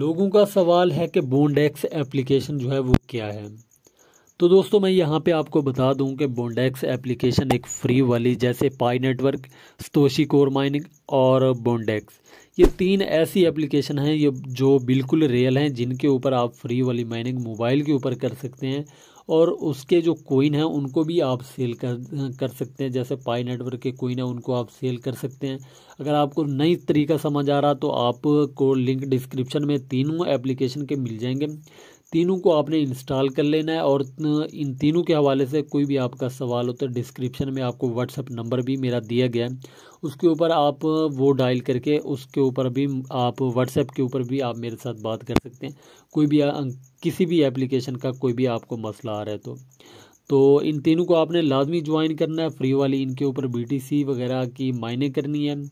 लोगों का सवाल है कि एक्स एप्लीकेशन जो है वो क्या है तो दोस्तों मैं यहाँ पे आपको बता दूँ कि बोंडेक्स एप्लीकेशन एक फ्री वाली जैसे Pi Network Satoshi core mining और बोंडेक्स ये तीन ऐसी एप्लीकेशन हैं ये जो बिल्कुल रियल हैं जिनके ऊपर आप फ्री वाली माइनिंग मोबाइल के ऊपर कर सकते हैं और उसके जो कोइन हैं उनको भी आप सेल कर कर सकते हैं जैसे पाई नेटवर्क के कोइन हैं उनको आप सेल कर सकते हैं अगर आपको नई तरीका समझ आ रहा तो आपको लिंक डिस्क्रिप्शन में तीनों एप्लीकेशन के मिल जाएंगे तीनों को आपने इंस्टॉल कर लेना है और इन तीनों के हवाले से कोई भी आपका सवाल हो तो डिस्क्रिप्शन में आपको व्हाट्सअप नंबर भी मेरा दिया गया है उसके ऊपर आप वो डायल करके उसके ऊपर भी आप व्हाट्सएप के ऊपर भी आप मेरे साथ बात कर सकते हैं कोई भी अं, किसी भी एप्लीकेशन का कोई भी आपको मसला आ रहा है तो तो इन तीनों को आपने लाजमी ज्वाइन करना है फ्री वाली इनके ऊपर बी वगैरह की मायने करनी है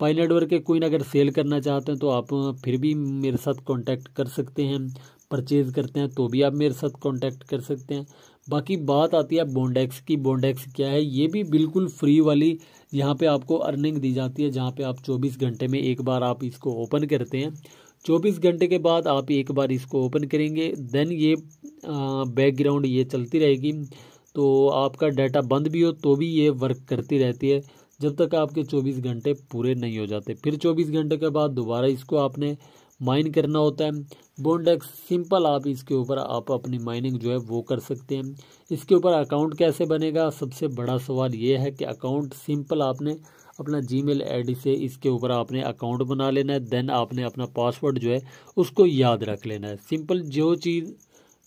पाई नेटवर्क के कोई ना अगर सेल करना चाहते हैं तो आप फिर भी मेरे साथ कांटेक्ट कर सकते हैं परचेज़ करते हैं तो भी आप मेरे साथ कांटेक्ट कर सकते हैं बाकी बात आती है बोंडेक्स की बोंडेक्स क्या है ये भी बिल्कुल फ्री वाली यहाँ पे आपको अर्निंग दी जाती है जहाँ पे आप 24 घंटे में एक बार आप इसको ओपन करते हैं 24 घंटे के बाद आप एक बार इसको ओपन करेंगे देन ये बैकग्राउंड ये चलती रहेगी तो आपका डाटा बंद भी हो तो भी ये वर्क करती रहती है जब तक आपके चौबीस घंटे पूरे नहीं हो जाते फिर चौबीस घंटे के बाद दोबारा इसको आपने माइन करना होता है बोनडेक्स सिंपल आप इसके ऊपर आप अपनी माइनिंग जो है वो कर सकते हैं इसके ऊपर अकाउंट कैसे बनेगा सबसे बड़ा सवाल ये है कि अकाउंट सिंपल आपने अपना जी मेल से इसके ऊपर आपने अकाउंट बना लेना है देन आपने अपना पासवर्ड जो है उसको याद रख लेना है सिंपल जो चीज़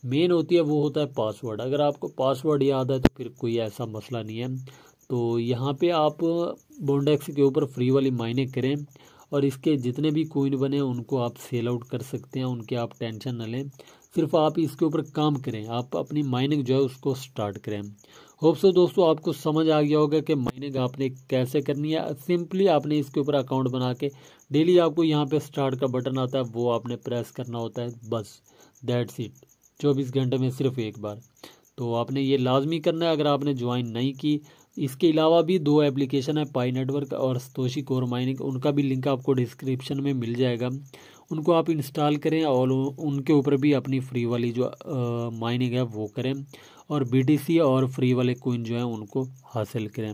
मेन होती है वो होता है पासवर्ड अगर आपको पासवर्ड याद है तो फिर कोई ऐसा मसला नहीं है तो यहाँ पे आप बोनडेक्स के ऊपर फ्री वाली माइनिंग करें और इसके जितने भी कोइन बने उनको आप सेल आउट कर सकते हैं उनके आप टेंशन न लें सिर्फ आप इसके ऊपर काम करें आप अपनी माइनिंग जो है उसको स्टार्ट करें होप सो दोस्तों आपको समझ आ गया होगा कि माइनिंग आपने कैसे करनी है सिंपली आपने इसके ऊपर अकाउंट बना के डेली आपको यहाँ पे स्टार्ट का बटन आता है वो आपने प्रेस करना होता है बस दैट्स इट चौबीस घंटे में सिर्फ एक बार तो आपने ये लाजमी करना है अगर आपने ज्वाइन नहीं की इसके अलावा भी दो एप्लीकेशन है पाई नेटवर्क और स्तोशी कोर माइनिंग उनका भी लिंक आपको डिस्क्रिप्शन में मिल जाएगा उनको आप इंस्टॉल करें और उनके ऊपर भी अपनी फ्री वाली जो माइनिंग है वो करें और बीटीसी और फ्री वाले कोइन जो है उनको हासिल करें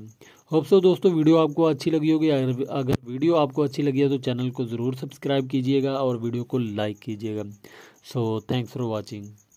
होप सो दोस्तों वीडियो आपको अच्छी लगी होगी अगर अगर वीडियो आपको अच्छी लगी है तो चैनल को ज़रूर सब्सक्राइब कीजिएगा और वीडियो को लाइक कीजिएगा सो थैंक्स फॉर वॉचिंग